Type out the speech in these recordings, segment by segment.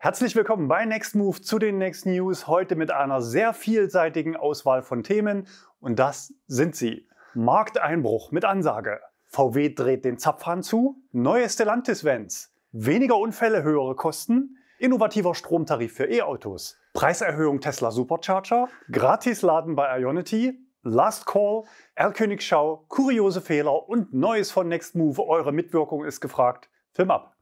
Herzlich willkommen bei Next Move zu den Next News. Heute mit einer sehr vielseitigen Auswahl von Themen. Und das sind sie. Markteinbruch mit Ansage. VW dreht den Zapfhahn zu. Neue Stellantis-Vans. Weniger Unfälle, höhere Kosten. Innovativer Stromtarif für E-Autos. Preiserhöhung Tesla Supercharger. Gratisladen bei Ionity. Last Call, Erlkönigschau, kuriose Fehler und Neues von Next Move. Eure Mitwirkung ist gefragt. Film ab.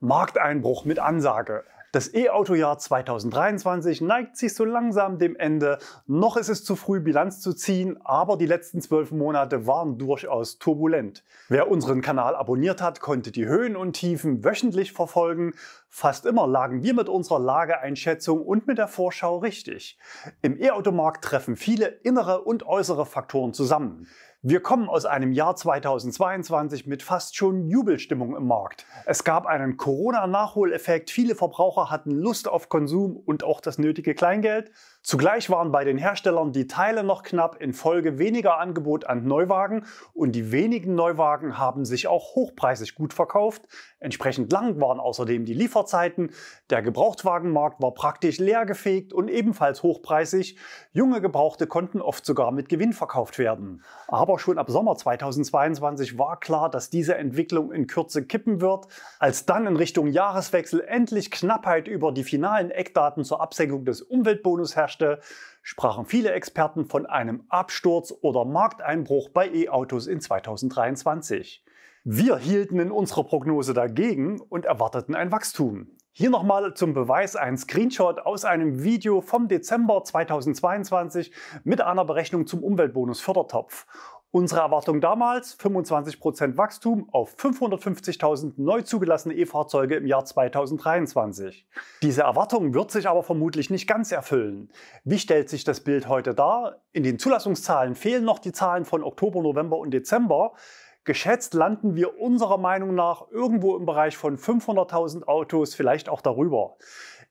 Markteinbruch mit Ansage. Das E-Auto-Jahr 2023 neigt sich so langsam dem Ende. Noch ist es zu früh, Bilanz zu ziehen, aber die letzten zwölf Monate waren durchaus turbulent. Wer unseren Kanal abonniert hat, konnte die Höhen und Tiefen wöchentlich verfolgen. Fast immer lagen wir mit unserer Lageeinschätzung und mit der Vorschau richtig. Im E-Automarkt treffen viele innere und äußere Faktoren zusammen. Wir kommen aus einem Jahr 2022 mit fast schon Jubelstimmung im Markt. Es gab einen Corona-Nachholeffekt, viele Verbraucher hatten Lust auf Konsum und auch das nötige Kleingeld. Zugleich waren bei den Herstellern die Teile noch knapp infolge weniger Angebot an Neuwagen und die wenigen Neuwagen haben sich auch hochpreisig gut verkauft. Entsprechend lang waren außerdem die Lieferzeiten. Der Gebrauchtwagenmarkt war praktisch leergefegt und ebenfalls hochpreisig. Junge Gebrauchte konnten oft sogar mit Gewinn verkauft werden. Aber schon ab Sommer 2022 war klar, dass diese Entwicklung in Kürze kippen wird. Als dann in Richtung Jahreswechsel endlich Knappheit über die finalen Eckdaten zur Absenkung des Umweltbonus herrschte, herrschte, sprachen viele Experten von einem Absturz oder Markteinbruch bei E-Autos in 2023. Wir hielten in unserer Prognose dagegen und erwarteten ein Wachstum. Hier nochmal zum Beweis ein Screenshot aus einem Video vom Dezember 2022 mit einer Berechnung zum Umweltbonus Fördertopf. Unsere Erwartung damals 25% Wachstum auf 550.000 neu zugelassene E-Fahrzeuge im Jahr 2023. Diese Erwartung wird sich aber vermutlich nicht ganz erfüllen. Wie stellt sich das Bild heute dar? In den Zulassungszahlen fehlen noch die Zahlen von Oktober, November und Dezember. Geschätzt landen wir unserer Meinung nach irgendwo im Bereich von 500.000 Autos, vielleicht auch darüber.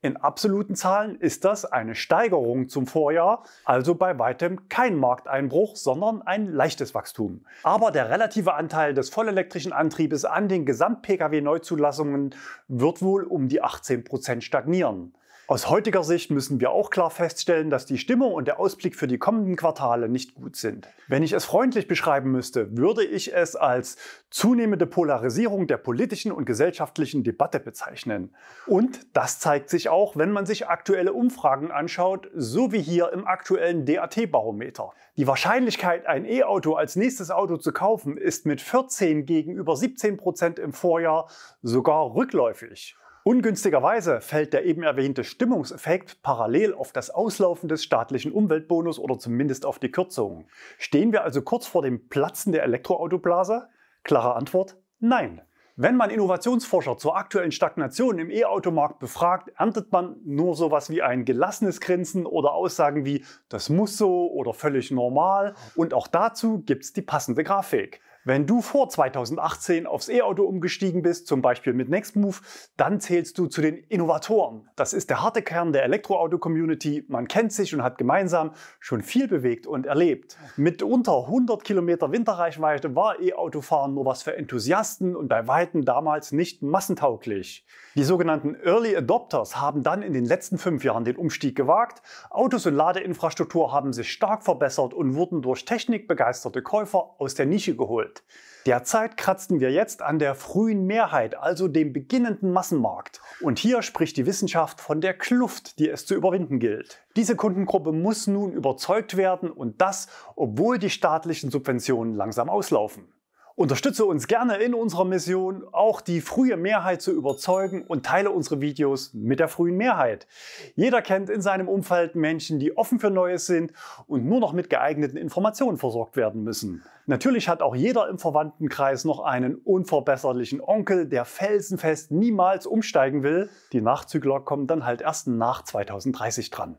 In absoluten Zahlen ist das eine Steigerung zum Vorjahr, also bei weitem kein Markteinbruch, sondern ein leichtes Wachstum. Aber der relative Anteil des vollelektrischen Antriebes an den Gesamt-Pkw-Neuzulassungen wird wohl um die 18% stagnieren. Aus heutiger Sicht müssen wir auch klar feststellen, dass die Stimmung und der Ausblick für die kommenden Quartale nicht gut sind. Wenn ich es freundlich beschreiben müsste, würde ich es als zunehmende Polarisierung der politischen und gesellschaftlichen Debatte bezeichnen. Und das zeigt sich auch, wenn man sich aktuelle Umfragen anschaut, so wie hier im aktuellen DAT-Barometer. Die Wahrscheinlichkeit, ein E-Auto als nächstes Auto zu kaufen, ist mit 14 gegenüber 17 Prozent im Vorjahr sogar rückläufig. Ungünstigerweise fällt der eben erwähnte Stimmungseffekt parallel auf das Auslaufen des staatlichen Umweltbonus oder zumindest auf die Kürzungen. Stehen wir also kurz vor dem Platzen der Elektroautoblase? Klare Antwort, nein. Wenn man Innovationsforscher zur aktuellen Stagnation im E-Automarkt befragt, erntet man nur sowas wie ein gelassenes Grinsen oder Aussagen wie das muss so oder völlig normal und auch dazu gibt es die passende Grafik. Wenn du vor 2018 aufs E-Auto umgestiegen bist, zum Beispiel mit Nextmove, dann zählst du zu den Innovatoren. Das ist der harte Kern der Elektroauto-Community. Man kennt sich und hat gemeinsam schon viel bewegt und erlebt. Mit unter 100 Kilometer Winterreichweite war E-Autofahren nur was für Enthusiasten und bei Weitem damals nicht massentauglich. Die sogenannten Early Adopters haben dann in den letzten fünf Jahren den Umstieg gewagt. Autos und Ladeinfrastruktur haben sich stark verbessert und wurden durch technikbegeisterte Käufer aus der Nische geholt wird. Derzeit kratzen wir jetzt an der frühen Mehrheit, also dem beginnenden Massenmarkt. Und hier spricht die Wissenschaft von der Kluft, die es zu überwinden gilt. Diese Kundengruppe muss nun überzeugt werden und das, obwohl die staatlichen Subventionen langsam auslaufen. Unterstütze uns gerne in unserer Mission, auch die frühe Mehrheit zu überzeugen und teile unsere Videos mit der frühen Mehrheit. Jeder kennt in seinem Umfeld Menschen, die offen für Neues sind und nur noch mit geeigneten Informationen versorgt werden müssen. Natürlich hat auch jeder im Verwandtenkreis noch einen unverbesserlichen Onkel, der felsenfest niemals umsteigen will. Die Nachzügler kommen dann halt erst nach 2030 dran.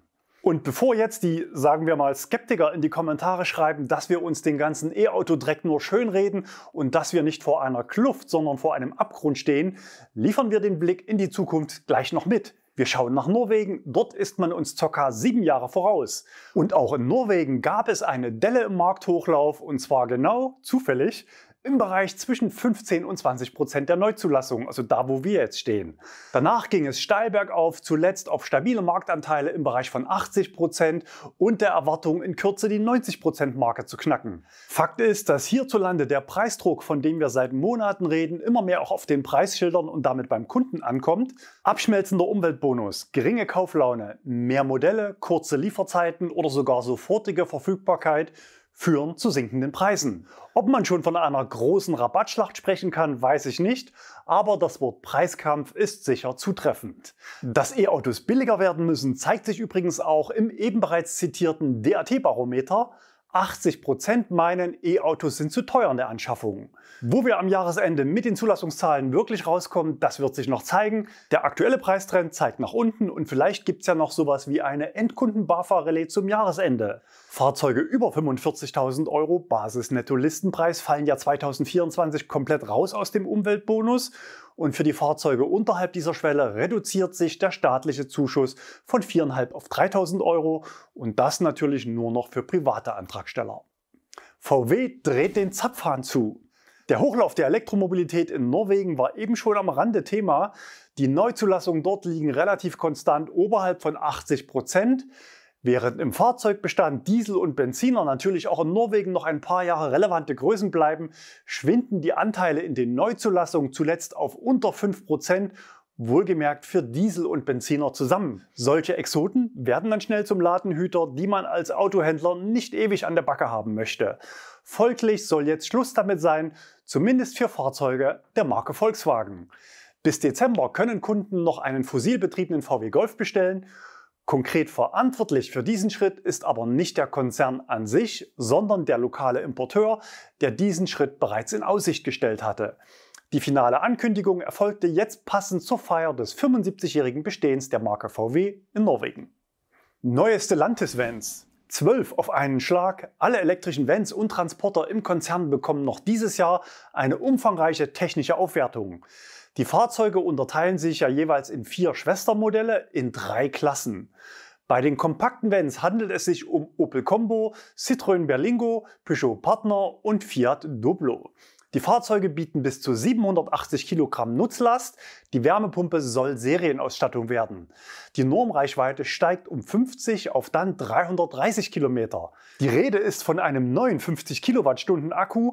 Und bevor jetzt die, sagen wir mal, Skeptiker in die Kommentare schreiben, dass wir uns den ganzen E-Auto-Dreck nur schönreden und dass wir nicht vor einer Kluft, sondern vor einem Abgrund stehen, liefern wir den Blick in die Zukunft gleich noch mit. Wir schauen nach Norwegen, dort ist man uns ca. sieben Jahre voraus. Und auch in Norwegen gab es eine Delle im Markthochlauf und zwar genau, zufällig, im Bereich zwischen 15 und 20 Prozent der Neuzulassungen, also da, wo wir jetzt stehen. Danach ging es steil bergauf, zuletzt auf stabile Marktanteile im Bereich von 80 Prozent und der Erwartung, in Kürze die 90 Prozent Marke zu knacken. Fakt ist, dass hierzulande der Preisdruck, von dem wir seit Monaten reden, immer mehr auch auf den Preisschildern und damit beim Kunden ankommt. Abschmelzender Umweltbonus, geringe Kauflaune, mehr Modelle, kurze Lieferzeiten oder sogar sofortige Verfügbarkeit – führen zu sinkenden Preisen. Ob man schon von einer großen Rabattschlacht sprechen kann, weiß ich nicht, aber das Wort Preiskampf ist sicher zutreffend. Dass E-Autos billiger werden müssen, zeigt sich übrigens auch im eben bereits zitierten DAT-Barometer, 80 Prozent meinen, E-Autos sind zu teuer in der Anschaffung. Wo wir am Jahresende mit den Zulassungszahlen wirklich rauskommen, das wird sich noch zeigen. Der aktuelle Preistrend zeigt nach unten und vielleicht gibt es ja noch sowas wie eine Endkunden-Barfahrrelais zum Jahresende. Fahrzeuge über 45.000 Euro basis netto listenpreis fallen ja 2024 komplett raus aus dem Umweltbonus und für die Fahrzeuge unterhalb dieser Schwelle reduziert sich der staatliche Zuschuss von 4.500 auf 3.000 Euro und das natürlich nur noch für private Antragsteller. VW dreht den Zapfhahn zu. Der Hochlauf der Elektromobilität in Norwegen war eben schon am Rande Thema. Die Neuzulassungen dort liegen relativ konstant oberhalb von 80 Prozent. Während im Fahrzeugbestand Diesel und Benziner natürlich auch in Norwegen noch ein paar Jahre relevante Größen bleiben, schwinden die Anteile in den Neuzulassungen zuletzt auf unter 5%, wohlgemerkt für Diesel und Benziner zusammen. Solche Exoten werden dann schnell zum Ladenhüter, die man als Autohändler nicht ewig an der Backe haben möchte. Folglich soll jetzt Schluss damit sein, zumindest für Fahrzeuge der Marke Volkswagen. Bis Dezember können Kunden noch einen fossilbetriebenen VW Golf bestellen Konkret verantwortlich für diesen Schritt ist aber nicht der Konzern an sich, sondern der lokale Importeur, der diesen Schritt bereits in Aussicht gestellt hatte. Die finale Ankündigung erfolgte jetzt passend zur Feier des 75-jährigen Bestehens der Marke VW in Norwegen. Neueste Landtis-Vans. Zwölf auf einen Schlag. Alle elektrischen Vans und Transporter im Konzern bekommen noch dieses Jahr eine umfangreiche technische Aufwertung. Die Fahrzeuge unterteilen sich ja jeweils in vier Schwestermodelle in drei Klassen. Bei den kompakten Vans handelt es sich um Opel Combo, Citroën Berlingo, Peugeot Partner und Fiat Doblo. Die Fahrzeuge bieten bis zu 780 Kilogramm Nutzlast. Die Wärmepumpe soll Serienausstattung werden. Die Normreichweite steigt um 50 auf dann 330 Kilometer. Die Rede ist von einem neuen 50 Kilowattstunden Akku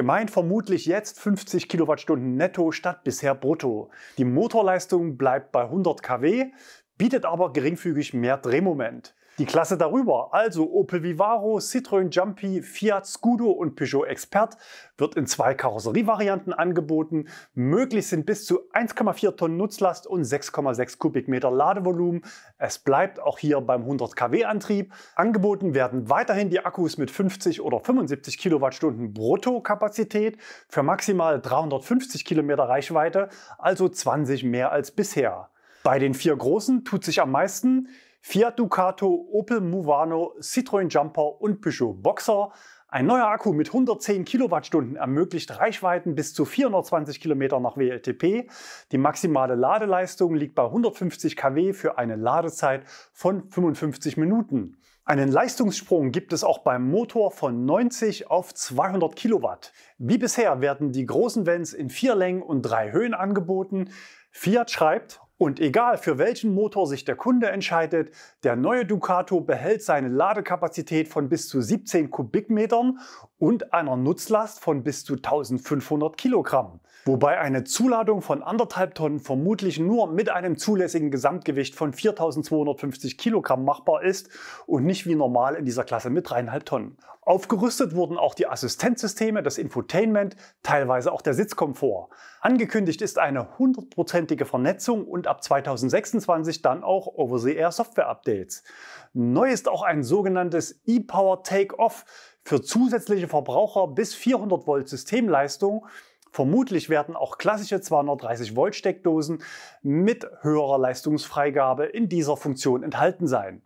Gemeint vermutlich jetzt 50 Kilowattstunden netto statt bisher brutto. Die Motorleistung bleibt bei 100 kW, bietet aber geringfügig mehr Drehmoment. Die Klasse darüber, also Opel Vivaro, Citroën Jumpy, Fiat Scudo und Peugeot Expert, wird in zwei Karosserievarianten angeboten. Möglich sind bis zu 1,4 Tonnen Nutzlast und 6,6 Kubikmeter Ladevolumen. Es bleibt auch hier beim 100 kW Antrieb. Angeboten werden weiterhin die Akkus mit 50 oder 75 Kilowattstunden Bruttokapazität für maximal 350 km Reichweite, also 20 mehr als bisher. Bei den vier großen tut sich am meisten. Fiat Ducato, Opel Movano, Citroën Jumper und Peugeot Boxer. Ein neuer Akku mit 110 Kilowattstunden ermöglicht Reichweiten bis zu 420 Kilometer nach WLTP. Die maximale Ladeleistung liegt bei 150 kW für eine Ladezeit von 55 Minuten. Einen Leistungssprung gibt es auch beim Motor von 90 auf 200 Kilowatt. Wie bisher werden die großen Vans in vier Längen und drei Höhen angeboten. Fiat schreibt, und egal für welchen Motor sich der Kunde entscheidet, der neue Ducato behält seine Ladekapazität von bis zu 17 Kubikmetern und einer Nutzlast von bis zu 1500 Kilogramm wobei eine Zuladung von anderthalb Tonnen vermutlich nur mit einem zulässigen Gesamtgewicht von 4250 Kilogramm machbar ist und nicht wie normal in dieser Klasse mit dreieinhalb Tonnen. Aufgerüstet wurden auch die Assistenzsysteme, das Infotainment, teilweise auch der Sitzkomfort. Angekündigt ist eine hundertprozentige Vernetzung und ab 2026 dann auch Oversea-Air-Software-Updates. Neu ist auch ein sogenanntes E-Power Take-Off für zusätzliche Verbraucher bis 400 Volt Systemleistung, Vermutlich werden auch klassische 230 Volt Steckdosen mit höherer Leistungsfreigabe in dieser Funktion enthalten sein.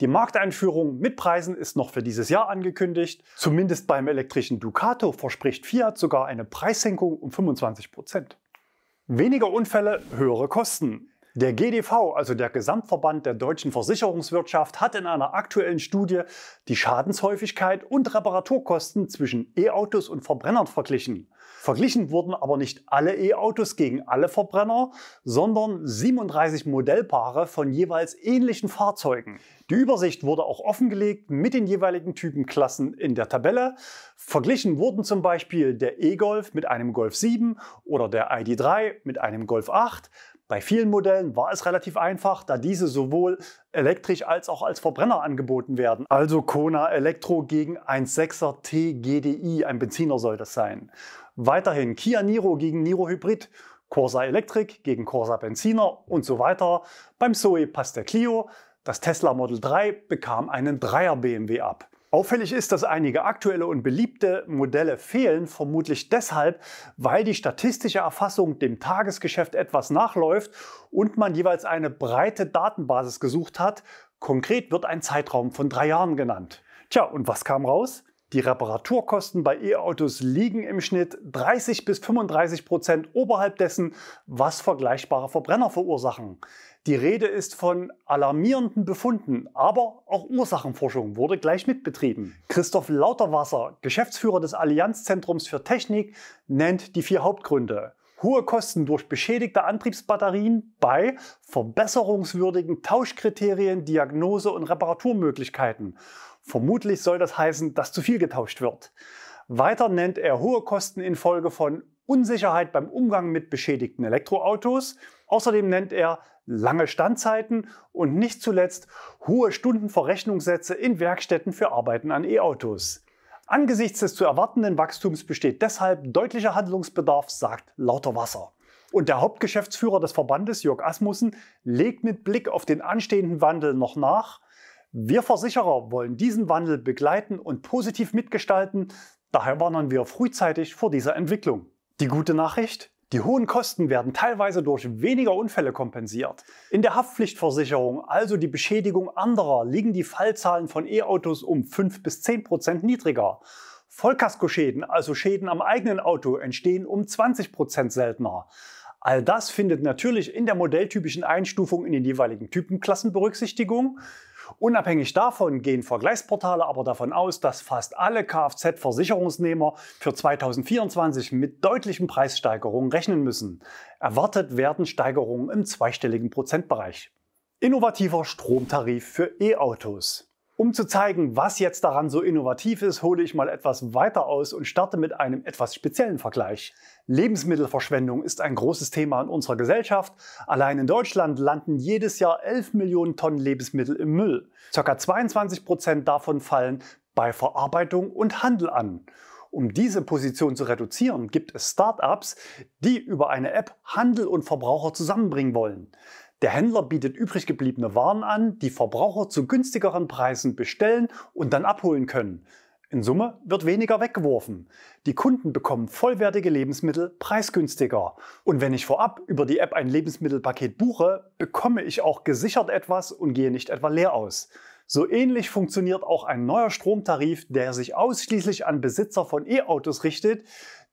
Die Markteinführung mit Preisen ist noch für dieses Jahr angekündigt. Zumindest beim elektrischen Ducato verspricht Fiat sogar eine Preissenkung um 25 Prozent. Weniger Unfälle, höhere Kosten. Der GDV, also der Gesamtverband der deutschen Versicherungswirtschaft, hat in einer aktuellen Studie die Schadenshäufigkeit und Reparaturkosten zwischen E-Autos und Verbrennern verglichen. Verglichen wurden aber nicht alle E-Autos gegen alle Verbrenner, sondern 37 Modellpaare von jeweils ähnlichen Fahrzeugen. Die Übersicht wurde auch offengelegt mit den jeweiligen Typenklassen in der Tabelle. Verglichen wurden zum Beispiel der E-Golf mit einem Golf 7 oder der ID3 mit einem Golf 8. Bei vielen Modellen war es relativ einfach, da diese sowohl elektrisch als auch als Verbrenner angeboten werden. Also Kona Elektro gegen 1.6er T GDI, ein Benziner soll das sein. Weiterhin Kia Niro gegen Niro Hybrid, Corsa Electric gegen Corsa Benziner und so weiter. Beim Zoe passt der Clio, das Tesla Model 3 bekam einen 3er BMW ab. Auffällig ist, dass einige aktuelle und beliebte Modelle fehlen, vermutlich deshalb, weil die statistische Erfassung dem Tagesgeschäft etwas nachläuft und man jeweils eine breite Datenbasis gesucht hat. Konkret wird ein Zeitraum von drei Jahren genannt. Tja, und was kam raus? Die Reparaturkosten bei E-Autos liegen im Schnitt 30 bis 35 Prozent oberhalb dessen, was vergleichbare Verbrenner verursachen. Die Rede ist von alarmierenden Befunden, aber auch Ursachenforschung wurde gleich mitbetrieben. Christoph Lauterwasser, Geschäftsführer des Allianzzentrums für Technik, nennt die vier Hauptgründe hohe Kosten durch beschädigte Antriebsbatterien bei verbesserungswürdigen Tauschkriterien, Diagnose und Reparaturmöglichkeiten Vermutlich soll das heißen, dass zu viel getauscht wird. Weiter nennt er hohe Kosten infolge von Unsicherheit beim Umgang mit beschädigten Elektroautos. Außerdem nennt er lange Standzeiten und nicht zuletzt hohe Stundenverrechnungssätze in Werkstätten für Arbeiten an E-Autos. Angesichts des zu erwartenden Wachstums besteht deshalb deutlicher Handlungsbedarf, sagt Lauter Wasser. Und der Hauptgeschäftsführer des Verbandes, Jörg Asmussen, legt mit Blick auf den anstehenden Wandel noch nach, wir Versicherer wollen diesen Wandel begleiten und positiv mitgestalten, daher warnen wir frühzeitig vor dieser Entwicklung. Die gute Nachricht? Die hohen Kosten werden teilweise durch weniger Unfälle kompensiert. In der Haftpflichtversicherung, also die Beschädigung anderer, liegen die Fallzahlen von E-Autos um 5 bis 10 Prozent niedriger. Vollkaskoschäden, also Schäden am eigenen Auto, entstehen um 20 Prozent seltener. All das findet natürlich in der modelltypischen Einstufung in den jeweiligen Typenklassen Berücksichtigung. Unabhängig davon gehen Vergleichsportale aber davon aus, dass fast alle Kfz-Versicherungsnehmer für 2024 mit deutlichen Preissteigerungen rechnen müssen. Erwartet werden Steigerungen im zweistelligen Prozentbereich. Innovativer Stromtarif für E-Autos. Um zu zeigen, was jetzt daran so innovativ ist, hole ich mal etwas weiter aus und starte mit einem etwas speziellen Vergleich. Lebensmittelverschwendung ist ein großes Thema in unserer Gesellschaft. Allein in Deutschland landen jedes Jahr 11 Millionen Tonnen Lebensmittel im Müll. Circa 22 Prozent davon fallen bei Verarbeitung und Handel an. Um diese Position zu reduzieren, gibt es Startups, die über eine App Handel und Verbraucher zusammenbringen wollen. Der Händler bietet übrig gebliebene Waren an, die Verbraucher zu günstigeren Preisen bestellen und dann abholen können. In Summe wird weniger weggeworfen. Die Kunden bekommen vollwertige Lebensmittel preisgünstiger. Und wenn ich vorab über die App ein Lebensmittelpaket buche, bekomme ich auch gesichert etwas und gehe nicht etwa leer aus. So ähnlich funktioniert auch ein neuer Stromtarif, der sich ausschließlich an Besitzer von E-Autos richtet,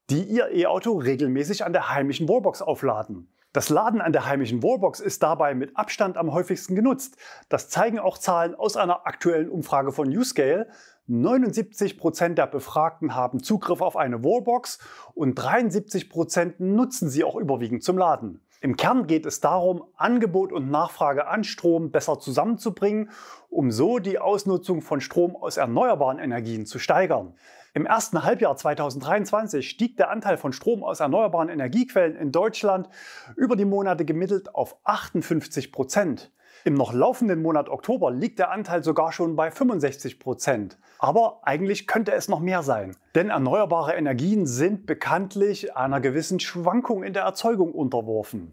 die ihr E-Auto regelmäßig an der heimischen Wallbox aufladen. Das Laden an der heimischen Wallbox ist dabei mit Abstand am häufigsten genutzt. Das zeigen auch Zahlen aus einer aktuellen Umfrage von Newscale. 79% Prozent der Befragten haben Zugriff auf eine Wallbox und 73% Prozent nutzen sie auch überwiegend zum Laden. Im Kern geht es darum, Angebot und Nachfrage an Strom besser zusammenzubringen, um so die Ausnutzung von Strom aus erneuerbaren Energien zu steigern. Im ersten Halbjahr 2023 stieg der Anteil von Strom aus erneuerbaren Energiequellen in Deutschland über die Monate gemittelt auf 58 Prozent. Im noch laufenden Monat Oktober liegt der Anteil sogar schon bei 65 Prozent. Aber eigentlich könnte es noch mehr sein. Denn erneuerbare Energien sind bekanntlich einer gewissen Schwankung in der Erzeugung unterworfen.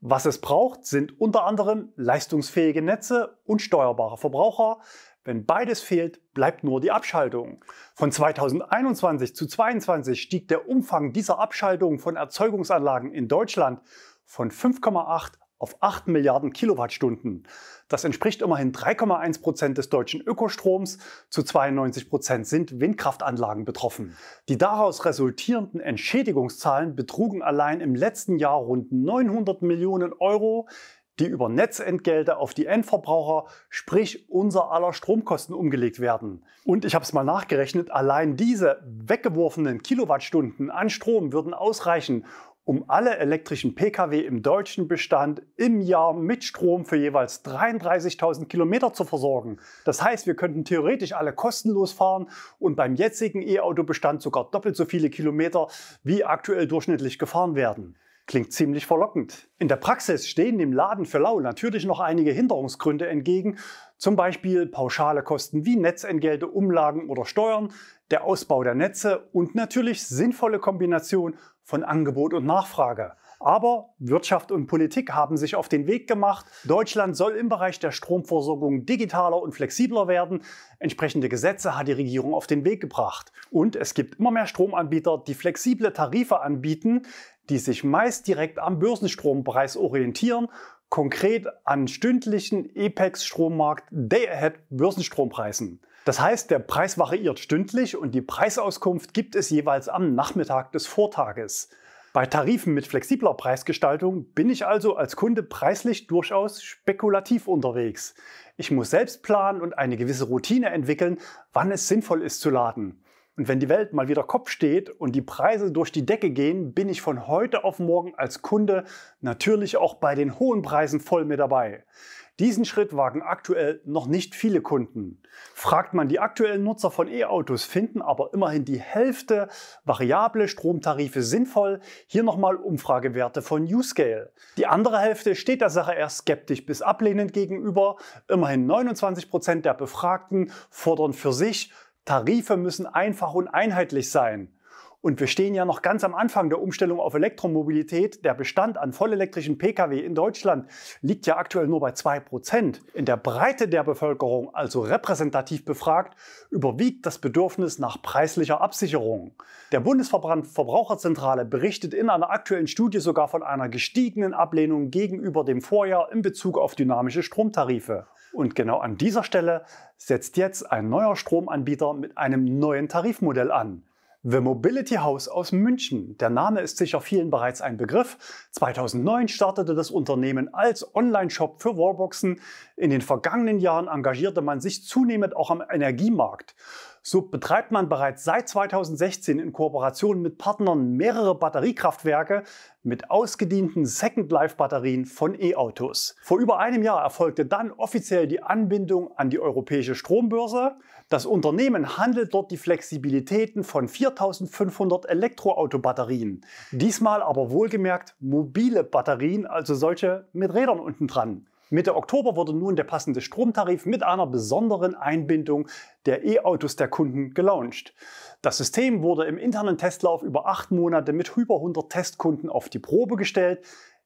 Was es braucht, sind unter anderem leistungsfähige Netze und steuerbare Verbraucher, wenn beides fehlt, bleibt nur die Abschaltung. Von 2021 zu 2022 stieg der Umfang dieser Abschaltung von Erzeugungsanlagen in Deutschland von 5,8 auf 8 Milliarden Kilowattstunden. Das entspricht immerhin 3,1 Prozent des deutschen Ökostroms. Zu 92 Prozent sind Windkraftanlagen betroffen. Die daraus resultierenden Entschädigungszahlen betrugen allein im letzten Jahr rund 900 Millionen Euro die über Netzentgelte auf die Endverbraucher, sprich unser aller Stromkosten umgelegt werden. Und ich habe es mal nachgerechnet, allein diese weggeworfenen Kilowattstunden an Strom würden ausreichen, um alle elektrischen Pkw im deutschen Bestand im Jahr mit Strom für jeweils 33.000 Kilometer zu versorgen. Das heißt, wir könnten theoretisch alle kostenlos fahren und beim jetzigen E-Auto-Bestand sogar doppelt so viele Kilometer wie aktuell durchschnittlich gefahren werden. Klingt ziemlich verlockend. In der Praxis stehen dem Laden für Lau natürlich noch einige Hinderungsgründe entgegen, zum Beispiel pauschale Kosten wie Netzentgelte, Umlagen oder Steuern, der Ausbau der Netze und natürlich sinnvolle Kombination von Angebot und Nachfrage. Aber Wirtschaft und Politik haben sich auf den Weg gemacht. Deutschland soll im Bereich der Stromversorgung digitaler und flexibler werden. Entsprechende Gesetze hat die Regierung auf den Weg gebracht. Und es gibt immer mehr Stromanbieter, die flexible Tarife anbieten die sich meist direkt am Börsenstrompreis orientieren, konkret an stündlichen EPEX-Strommarkt Day-Ahead Börsenstrompreisen. Das heißt, der Preis variiert stündlich und die Preisauskunft gibt es jeweils am Nachmittag des Vortages. Bei Tarifen mit flexibler Preisgestaltung bin ich also als Kunde preislich durchaus spekulativ unterwegs. Ich muss selbst planen und eine gewisse Routine entwickeln, wann es sinnvoll ist zu laden. Und wenn die Welt mal wieder Kopf steht und die Preise durch die Decke gehen, bin ich von heute auf morgen als Kunde natürlich auch bei den hohen Preisen voll mit dabei. Diesen Schritt wagen aktuell noch nicht viele Kunden. Fragt man die aktuellen Nutzer von E-Autos, finden aber immerhin die Hälfte variable Stromtarife sinnvoll. Hier nochmal Umfragewerte von U-Scale. Die andere Hälfte steht der Sache eher skeptisch bis ablehnend gegenüber. Immerhin 29% Prozent der Befragten fordern für sich Tarife müssen einfach und einheitlich sein. Und wir stehen ja noch ganz am Anfang der Umstellung auf Elektromobilität. Der Bestand an vollelektrischen Pkw in Deutschland liegt ja aktuell nur bei 2%. In der Breite der Bevölkerung, also repräsentativ befragt, überwiegt das Bedürfnis nach preislicher Absicherung. Der Bundesverband Verbraucherzentrale berichtet in einer aktuellen Studie sogar von einer gestiegenen Ablehnung gegenüber dem Vorjahr in Bezug auf dynamische Stromtarife. Und genau an dieser Stelle setzt jetzt ein neuer Stromanbieter mit einem neuen Tarifmodell an. The Mobility House aus München. Der Name ist sicher vielen bereits ein Begriff. 2009 startete das Unternehmen als Online-Shop für Wallboxen. In den vergangenen Jahren engagierte man sich zunehmend auch am Energiemarkt. So betreibt man bereits seit 2016 in Kooperation mit Partnern mehrere Batteriekraftwerke mit ausgedienten Second Life Batterien von E-Autos. Vor über einem Jahr erfolgte dann offiziell die Anbindung an die europäische Strombörse. Das Unternehmen handelt dort die Flexibilitäten von 4500 Elektroautobatterien. Diesmal aber wohlgemerkt mobile Batterien, also solche mit Rädern unten dran. Mitte Oktober wurde nun der passende Stromtarif mit einer besonderen Einbindung der E-Autos der Kunden gelauncht. Das System wurde im internen Testlauf über acht Monate mit über 100 Testkunden auf die Probe gestellt.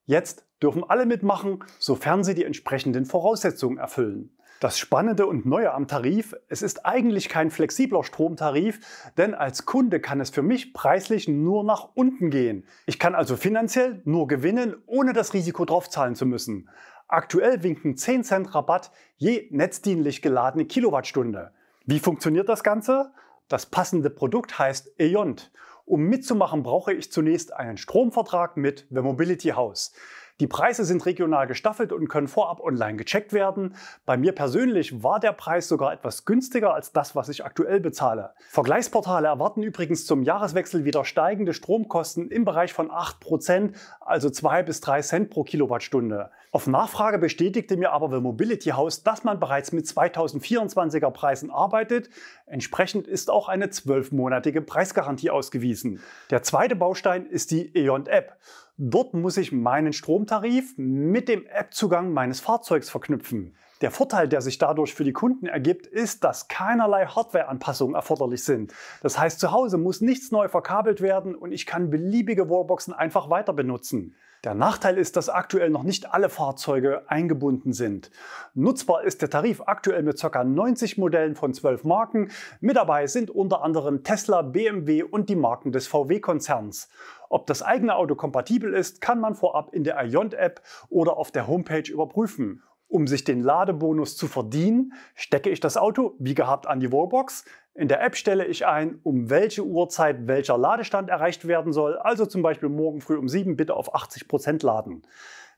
Jetzt dürfen alle mitmachen, sofern sie die entsprechenden Voraussetzungen erfüllen. Das Spannende und Neue am Tarif, es ist eigentlich kein flexibler Stromtarif, denn als Kunde kann es für mich preislich nur nach unten gehen. Ich kann also finanziell nur gewinnen, ohne das Risiko draufzahlen zu müssen. Aktuell winken 10 Cent Rabatt je netzdienlich geladene Kilowattstunde. Wie funktioniert das Ganze? Das passende Produkt heißt EONT. Um mitzumachen, brauche ich zunächst einen Stromvertrag mit The Mobility House. Die Preise sind regional gestaffelt und können vorab online gecheckt werden. Bei mir persönlich war der Preis sogar etwas günstiger als das, was ich aktuell bezahle. Vergleichsportale erwarten übrigens zum Jahreswechsel wieder steigende Stromkosten im Bereich von 8%, also 2 bis 3 Cent pro Kilowattstunde. Auf Nachfrage bestätigte mir aber The Mobility House, dass man bereits mit 2024er Preisen arbeitet. Entsprechend ist auch eine zwölfmonatige Preisgarantie ausgewiesen. Der zweite Baustein ist die E.ON App. Dort muss ich meinen Stromtarif mit dem App-Zugang meines Fahrzeugs verknüpfen. Der Vorteil, der sich dadurch für die Kunden ergibt, ist, dass keinerlei Hardwareanpassungen erforderlich sind. Das heißt, zu Hause muss nichts neu verkabelt werden und ich kann beliebige Wallboxen einfach weiter benutzen. Der Nachteil ist, dass aktuell noch nicht alle Fahrzeuge eingebunden sind. Nutzbar ist der Tarif aktuell mit ca. 90 Modellen von 12 Marken. Mit dabei sind unter anderem Tesla, BMW und die Marken des VW-Konzerns. Ob das eigene Auto kompatibel ist, kann man vorab in der iont-App oder auf der Homepage überprüfen. Um sich den Ladebonus zu verdienen, stecke ich das Auto wie gehabt an die Wallbox. In der App stelle ich ein, um welche Uhrzeit welcher Ladestand erreicht werden soll. Also zum Beispiel morgen früh um 7 bitte auf 80% Prozent laden.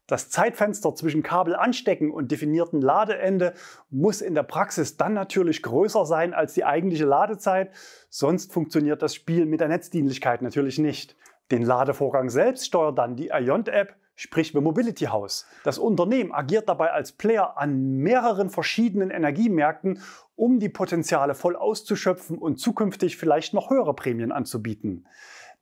Das Zeitfenster zwischen Kabel anstecken und definierten Ladeende muss in der Praxis dann natürlich größer sein als die eigentliche Ladezeit, sonst funktioniert das Spiel mit der Netzdienlichkeit natürlich nicht. Den Ladevorgang selbst steuert dann die Iont-App Sprich wir Mobility House. Das Unternehmen agiert dabei als Player an mehreren verschiedenen Energiemärkten, um die Potenziale voll auszuschöpfen und zukünftig vielleicht noch höhere Prämien anzubieten.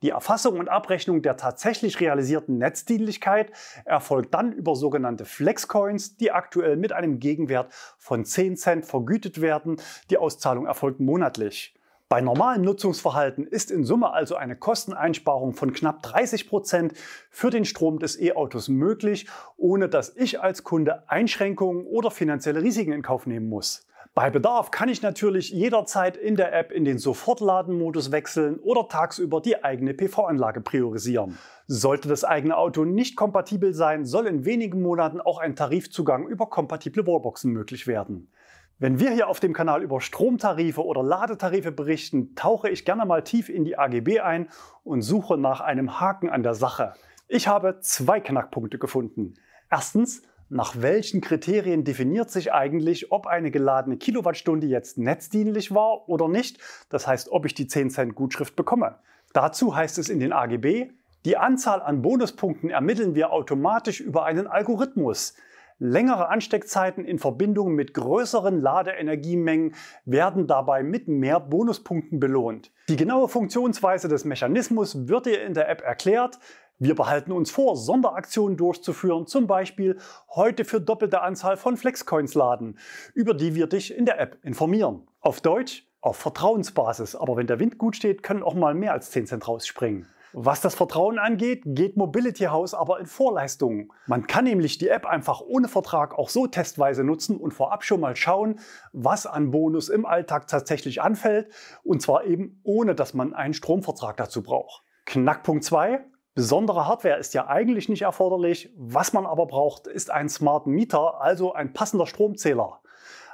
Die Erfassung und Abrechnung der tatsächlich realisierten Netzdienlichkeit erfolgt dann über sogenannte Flexcoins, die aktuell mit einem Gegenwert von 10 Cent vergütet werden. Die Auszahlung erfolgt monatlich. Bei normalem Nutzungsverhalten ist in Summe also eine Kosteneinsparung von knapp 30 Prozent für den Strom des E-Autos möglich, ohne dass ich als Kunde Einschränkungen oder finanzielle Risiken in Kauf nehmen muss. Bei Bedarf kann ich natürlich jederzeit in der App in den Sofortladenmodus wechseln oder tagsüber die eigene PV-Anlage priorisieren. Sollte das eigene Auto nicht kompatibel sein, soll in wenigen Monaten auch ein Tarifzugang über kompatible Wallboxen möglich werden. Wenn wir hier auf dem Kanal über Stromtarife oder Ladetarife berichten, tauche ich gerne mal tief in die AGB ein und suche nach einem Haken an der Sache. Ich habe zwei Knackpunkte gefunden. Erstens, nach welchen Kriterien definiert sich eigentlich, ob eine geladene Kilowattstunde jetzt netzdienlich war oder nicht? Das heißt, ob ich die 10 Cent Gutschrift bekomme. Dazu heißt es in den AGB, die Anzahl an Bonuspunkten ermitteln wir automatisch über einen Algorithmus. Längere Ansteckzeiten in Verbindung mit größeren Ladeenergiemengen werden dabei mit mehr Bonuspunkten belohnt. Die genaue Funktionsweise des Mechanismus wird dir in der App erklärt. Wir behalten uns vor, Sonderaktionen durchzuführen, zum Beispiel heute für doppelte Anzahl von Flexcoins laden, über die wir dich in der App informieren. Auf Deutsch, auf Vertrauensbasis, aber wenn der Wind gut steht, können auch mal mehr als 10 Cent rausspringen. Was das Vertrauen angeht, geht Mobility House aber in Vorleistungen. Man kann nämlich die App einfach ohne Vertrag auch so testweise nutzen und vorab schon mal schauen, was an Bonus im Alltag tatsächlich anfällt. Und zwar eben ohne, dass man einen Stromvertrag dazu braucht. Knackpunkt 2. Besondere Hardware ist ja eigentlich nicht erforderlich. Was man aber braucht, ist ein Smart Meter, also ein passender Stromzähler.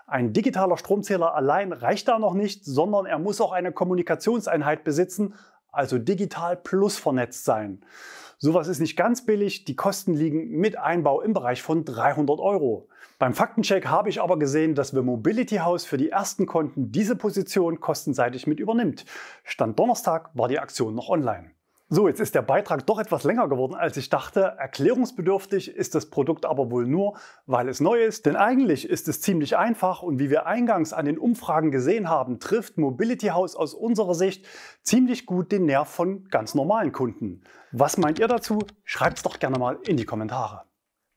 Ein digitaler Stromzähler allein reicht da noch nicht, sondern er muss auch eine Kommunikationseinheit besitzen, also digital plus vernetzt sein. Sowas ist nicht ganz billig, die Kosten liegen mit Einbau im Bereich von 300 Euro. Beim Faktencheck habe ich aber gesehen, dass The Mobility House für die ersten Konten diese Position kostenseitig mit übernimmt. Stand Donnerstag war die Aktion noch online. So, jetzt ist der Beitrag doch etwas länger geworden, als ich dachte. Erklärungsbedürftig ist das Produkt aber wohl nur, weil es neu ist. Denn eigentlich ist es ziemlich einfach und wie wir eingangs an den Umfragen gesehen haben, trifft Mobility House aus unserer Sicht ziemlich gut den Nerv von ganz normalen Kunden. Was meint ihr dazu? Schreibt es doch gerne mal in die Kommentare.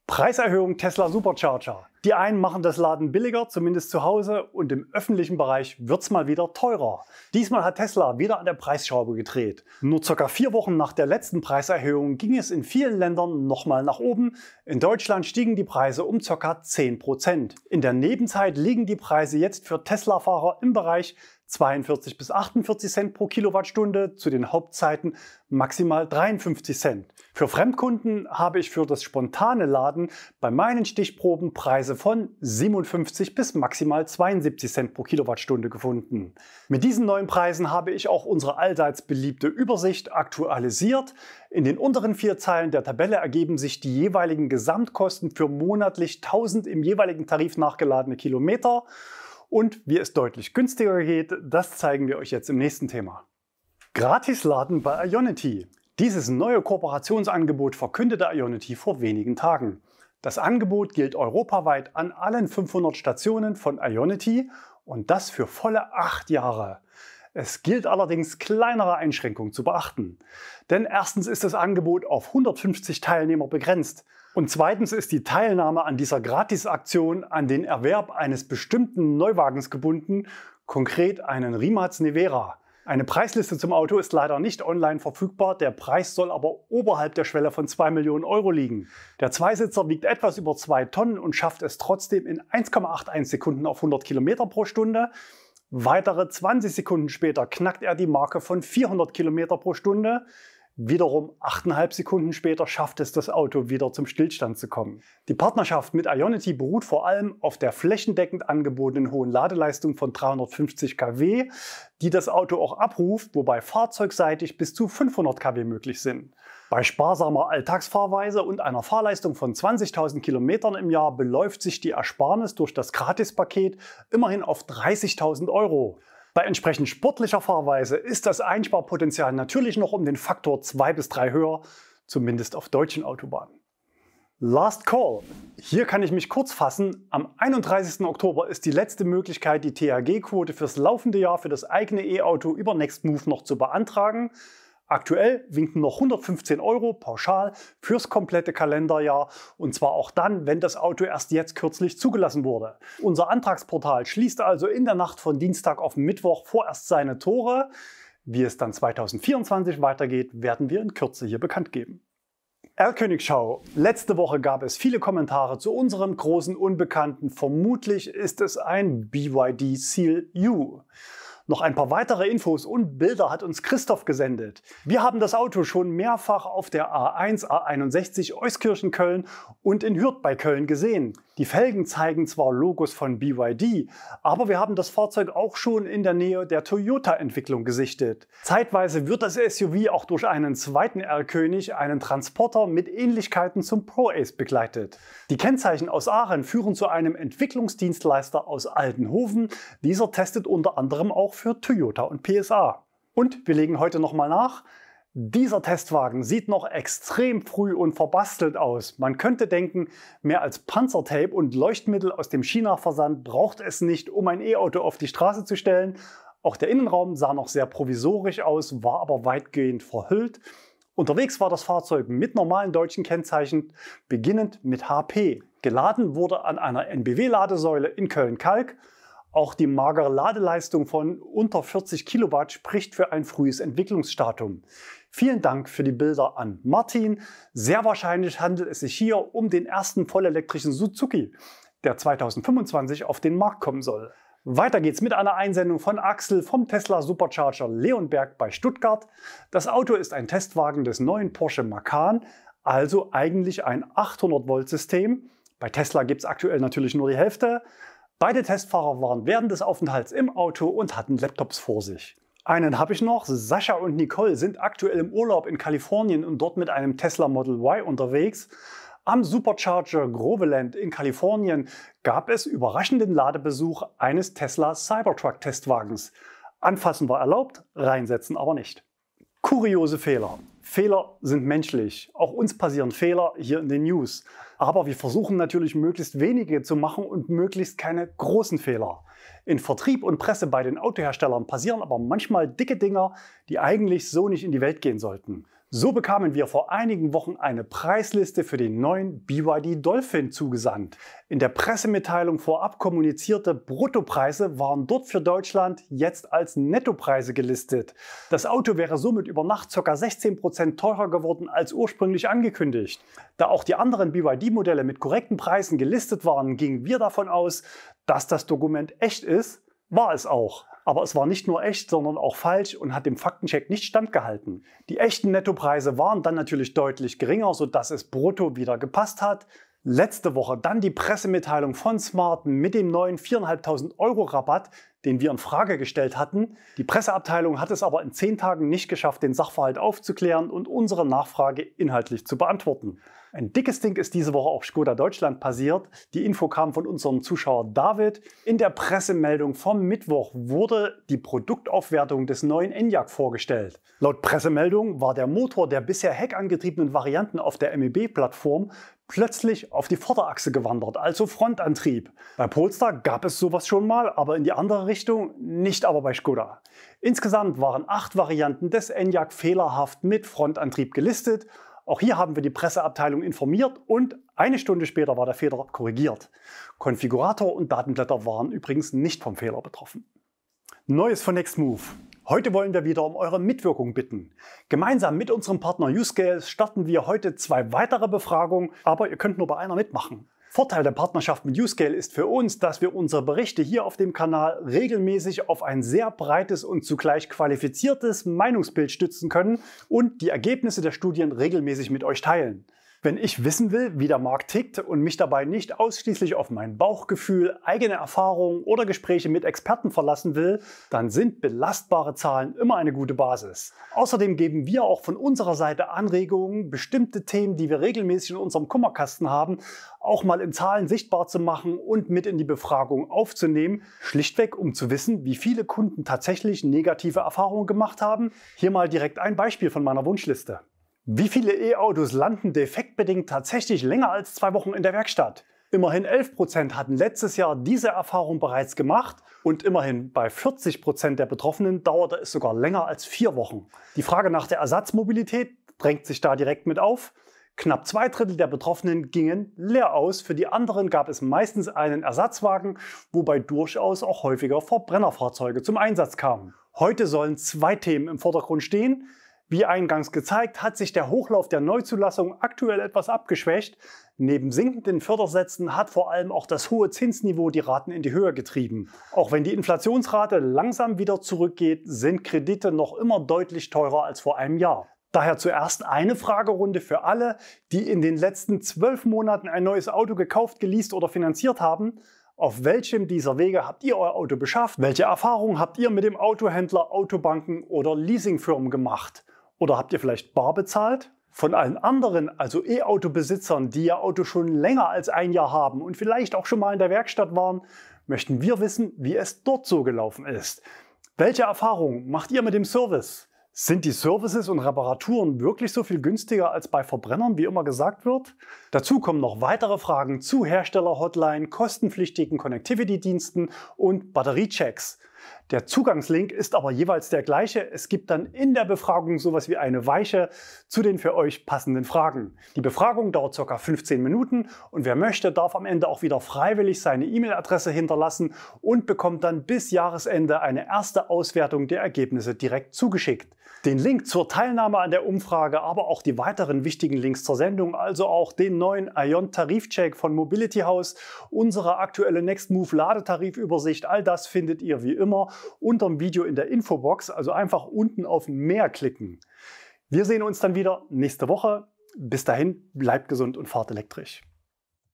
Preiserhöhung Tesla Supercharger. Die einen machen das Laden billiger, zumindest zu Hause, und im öffentlichen Bereich wird es mal wieder teurer. Diesmal hat Tesla wieder an der Preisschraube gedreht. Nur ca. vier Wochen nach der letzten Preiserhöhung ging es in vielen Ländern nochmal nach oben. In Deutschland stiegen die Preise um ca. 10 Prozent. In der Nebenzeit liegen die Preise jetzt für Tesla-Fahrer im Bereich 42 bis 48 Cent pro Kilowattstunde, zu den Hauptzeiten maximal 53 Cent. Für Fremdkunden habe ich für das spontane Laden bei meinen Stichproben Preise von 57 bis maximal 72 Cent pro Kilowattstunde gefunden. Mit diesen neuen Preisen habe ich auch unsere allseits beliebte Übersicht aktualisiert. In den unteren vier Zeilen der Tabelle ergeben sich die jeweiligen Gesamtkosten für monatlich 1000 im jeweiligen Tarif nachgeladene Kilometer. Und wie es deutlich günstiger geht, das zeigen wir euch jetzt im nächsten Thema. Gratis laden bei Ionity. Dieses neue Kooperationsangebot verkündete Ionity vor wenigen Tagen. Das Angebot gilt europaweit an allen 500 Stationen von Ionity und das für volle acht Jahre. Es gilt allerdings kleinere Einschränkungen zu beachten. Denn erstens ist das Angebot auf 150 Teilnehmer begrenzt. Und zweitens ist die Teilnahme an dieser Gratisaktion an den Erwerb eines bestimmten Neuwagens gebunden, konkret einen Rimac Nevera. Eine Preisliste zum Auto ist leider nicht online verfügbar, der Preis soll aber oberhalb der Schwelle von 2 Millionen Euro liegen. Der Zweisitzer wiegt etwas über 2 Tonnen und schafft es trotzdem in 1,81 Sekunden auf 100 Kilometer pro Stunde. Weitere 20 Sekunden später knackt er die Marke von 400 Kilometer pro Stunde. Wiederum 8,5 Sekunden später schafft es das Auto wieder zum Stillstand zu kommen. Die Partnerschaft mit Ionity beruht vor allem auf der flächendeckend angebotenen hohen Ladeleistung von 350 kW, die das Auto auch abruft, wobei fahrzeugseitig bis zu 500 kW möglich sind. Bei sparsamer Alltagsfahrweise und einer Fahrleistung von 20.000 km im Jahr beläuft sich die Ersparnis durch das Gratispaket immerhin auf 30.000 Euro. Bei entsprechend sportlicher Fahrweise ist das Einsparpotenzial natürlich noch um den Faktor 2 bis 3 höher, zumindest auf deutschen Autobahnen. Last Call. Hier kann ich mich kurz fassen. Am 31. Oktober ist die letzte Möglichkeit, die THG-Quote fürs laufende Jahr für das eigene E-Auto über Next Move noch zu beantragen. Aktuell winken noch 115 Euro pauschal fürs komplette Kalenderjahr und zwar auch dann, wenn das Auto erst jetzt kürzlich zugelassen wurde. Unser Antragsportal schließt also in der Nacht von Dienstag auf Mittwoch vorerst seine Tore. Wie es dann 2024 weitergeht, werden wir in Kürze hier bekannt geben. Erlkönigschau. Letzte Woche gab es viele Kommentare zu unserem großen Unbekannten. Vermutlich ist es ein BYD Seal U. Noch ein paar weitere Infos und Bilder hat uns Christoph gesendet. Wir haben das Auto schon mehrfach auf der A1, A61 Euskirchen Köln und in Hürth bei Köln gesehen. Die Felgen zeigen zwar Logos von BYD, aber wir haben das Fahrzeug auch schon in der Nähe der Toyota-Entwicklung gesichtet. Zeitweise wird das SUV auch durch einen zweiten R-König, einen Transporter mit Ähnlichkeiten zum Pro-Ace begleitet. Die Kennzeichen aus Aachen führen zu einem Entwicklungsdienstleister aus Altenhofen. Dieser testet unter anderem auch für Toyota und PSA. Und wir legen heute nochmal nach. Dieser Testwagen sieht noch extrem früh und verbastelt aus. Man könnte denken, mehr als Panzertape und Leuchtmittel aus dem China-Versand braucht es nicht, um ein E-Auto auf die Straße zu stellen. Auch der Innenraum sah noch sehr provisorisch aus, war aber weitgehend verhüllt. Unterwegs war das Fahrzeug mit normalen deutschen Kennzeichen, beginnend mit HP. Geladen wurde an einer NBW-Ladesäule in Köln-Kalk auch die magere Ladeleistung von unter 40 Kilowatt spricht für ein frühes Entwicklungsstatum. Vielen Dank für die Bilder an Martin. Sehr wahrscheinlich handelt es sich hier um den ersten vollelektrischen Suzuki, der 2025 auf den Markt kommen soll. Weiter geht's mit einer Einsendung von Axel vom Tesla Supercharger Leonberg bei Stuttgart. Das Auto ist ein Testwagen des neuen Porsche Macan, also eigentlich ein 800 Volt System. Bei Tesla gibt's aktuell natürlich nur die Hälfte. Beide Testfahrer waren während des Aufenthalts im Auto und hatten Laptops vor sich. Einen habe ich noch. Sascha und Nicole sind aktuell im Urlaub in Kalifornien und dort mit einem Tesla Model Y unterwegs. Am Supercharger Groveland in Kalifornien gab es überraschenden Ladebesuch eines Tesla Cybertruck Testwagens. Anfassen war erlaubt, reinsetzen aber nicht. Kuriose Fehler. Fehler sind menschlich. Auch uns passieren Fehler hier in den News. Aber wir versuchen natürlich möglichst wenige zu machen und möglichst keine großen Fehler. In Vertrieb und Presse bei den Autoherstellern passieren aber manchmal dicke Dinger, die eigentlich so nicht in die Welt gehen sollten. So bekamen wir vor einigen Wochen eine Preisliste für den neuen BYD Dolphin zugesandt. In der Pressemitteilung vorab kommunizierte Bruttopreise waren dort für Deutschland jetzt als Nettopreise gelistet. Das Auto wäre somit über Nacht ca. 16% Prozent teurer geworden als ursprünglich angekündigt. Da auch die anderen BYD-Modelle mit korrekten Preisen gelistet waren, gingen wir davon aus, dass das Dokument echt ist, war es auch. Aber es war nicht nur echt, sondern auch falsch und hat dem Faktencheck nicht standgehalten. Die echten Nettopreise waren dann natürlich deutlich geringer, sodass es brutto wieder gepasst hat. Letzte Woche dann die Pressemitteilung von Smart mit dem neuen 4.500 Euro Rabatt, den wir in Frage gestellt hatten. Die Presseabteilung hat es aber in zehn Tagen nicht geschafft, den Sachverhalt aufzuklären und unsere Nachfrage inhaltlich zu beantworten. Ein dickes Ding ist diese Woche auf Skoda Deutschland passiert. Die Info kam von unserem Zuschauer David. In der Pressemeldung vom Mittwoch wurde die Produktaufwertung des neuen Enyaq vorgestellt. Laut Pressemeldung war der Motor der bisher heckangetriebenen Varianten auf der MEB-Plattform plötzlich auf die Vorderachse gewandert, also Frontantrieb. Bei Polestar gab es sowas schon mal, aber in die andere Richtung nicht aber bei Skoda. Insgesamt waren acht Varianten des Enyaq fehlerhaft mit Frontantrieb gelistet auch hier haben wir die Presseabteilung informiert und eine Stunde später war der Fehler korrigiert. Konfigurator und Datenblätter waren übrigens nicht vom Fehler betroffen. Neues von Nextmove. Heute wollen wir wieder um eure Mitwirkung bitten. Gemeinsam mit unserem Partner Uscale starten wir heute zwei weitere Befragungen, aber ihr könnt nur bei einer mitmachen. Vorteil der Partnerschaft mit Uscale ist für uns, dass wir unsere Berichte hier auf dem Kanal regelmäßig auf ein sehr breites und zugleich qualifiziertes Meinungsbild stützen können und die Ergebnisse der Studien regelmäßig mit euch teilen. Wenn ich wissen will, wie der Markt tickt und mich dabei nicht ausschließlich auf mein Bauchgefühl, eigene Erfahrungen oder Gespräche mit Experten verlassen will, dann sind belastbare Zahlen immer eine gute Basis. Außerdem geben wir auch von unserer Seite Anregungen, bestimmte Themen, die wir regelmäßig in unserem Kummerkasten haben, auch mal in Zahlen sichtbar zu machen und mit in die Befragung aufzunehmen, schlichtweg um zu wissen, wie viele Kunden tatsächlich negative Erfahrungen gemacht haben. Hier mal direkt ein Beispiel von meiner Wunschliste. Wie viele E-Autos landen defektbedingt tatsächlich länger als zwei Wochen in der Werkstatt? Immerhin 11 Prozent hatten letztes Jahr diese Erfahrung bereits gemacht und immerhin bei 40 Prozent der Betroffenen dauerte es sogar länger als vier Wochen. Die Frage nach der Ersatzmobilität drängt sich da direkt mit auf. Knapp zwei Drittel der Betroffenen gingen leer aus. Für die anderen gab es meistens einen Ersatzwagen, wobei durchaus auch häufiger Verbrennerfahrzeuge zum Einsatz kamen. Heute sollen zwei Themen im Vordergrund stehen. Wie eingangs gezeigt, hat sich der Hochlauf der Neuzulassung aktuell etwas abgeschwächt. Neben sinkenden Fördersätzen hat vor allem auch das hohe Zinsniveau die Raten in die Höhe getrieben. Auch wenn die Inflationsrate langsam wieder zurückgeht, sind Kredite noch immer deutlich teurer als vor einem Jahr. Daher zuerst eine Fragerunde für alle, die in den letzten zwölf Monaten ein neues Auto gekauft, geleast oder finanziert haben. Auf welchem dieser Wege habt ihr euer Auto beschafft? Welche Erfahrungen habt ihr mit dem Autohändler, Autobanken oder Leasingfirmen gemacht? Oder habt ihr vielleicht bar bezahlt? Von allen anderen, also E-Auto-Besitzern, die ihr Auto schon länger als ein Jahr haben und vielleicht auch schon mal in der Werkstatt waren, möchten wir wissen, wie es dort so gelaufen ist. Welche Erfahrungen macht ihr mit dem Service? Sind die Services und Reparaturen wirklich so viel günstiger als bei Verbrennern, wie immer gesagt wird? Dazu kommen noch weitere Fragen zu Hersteller-Hotline, kostenpflichtigen Connectivity-Diensten und Batteriechecks. Der Zugangslink ist aber jeweils der gleiche. Es gibt dann in der Befragung sowas wie eine Weiche zu den für euch passenden Fragen. Die Befragung dauert ca. 15 Minuten und wer möchte, darf am Ende auch wieder freiwillig seine E-Mail-Adresse hinterlassen und bekommt dann bis Jahresende eine erste Auswertung der Ergebnisse direkt zugeschickt. Den Link zur Teilnahme an der Umfrage, aber auch die weiteren wichtigen Links zur Sendung, also auch den neuen Ion Tarifcheck von Mobility House, unsere aktuelle Next Move ladetarif all das findet ihr wie immer immer dem Video in der Infobox, also einfach unten auf Mehr klicken. Wir sehen uns dann wieder nächste Woche. Bis dahin, bleibt gesund und fahrt elektrisch.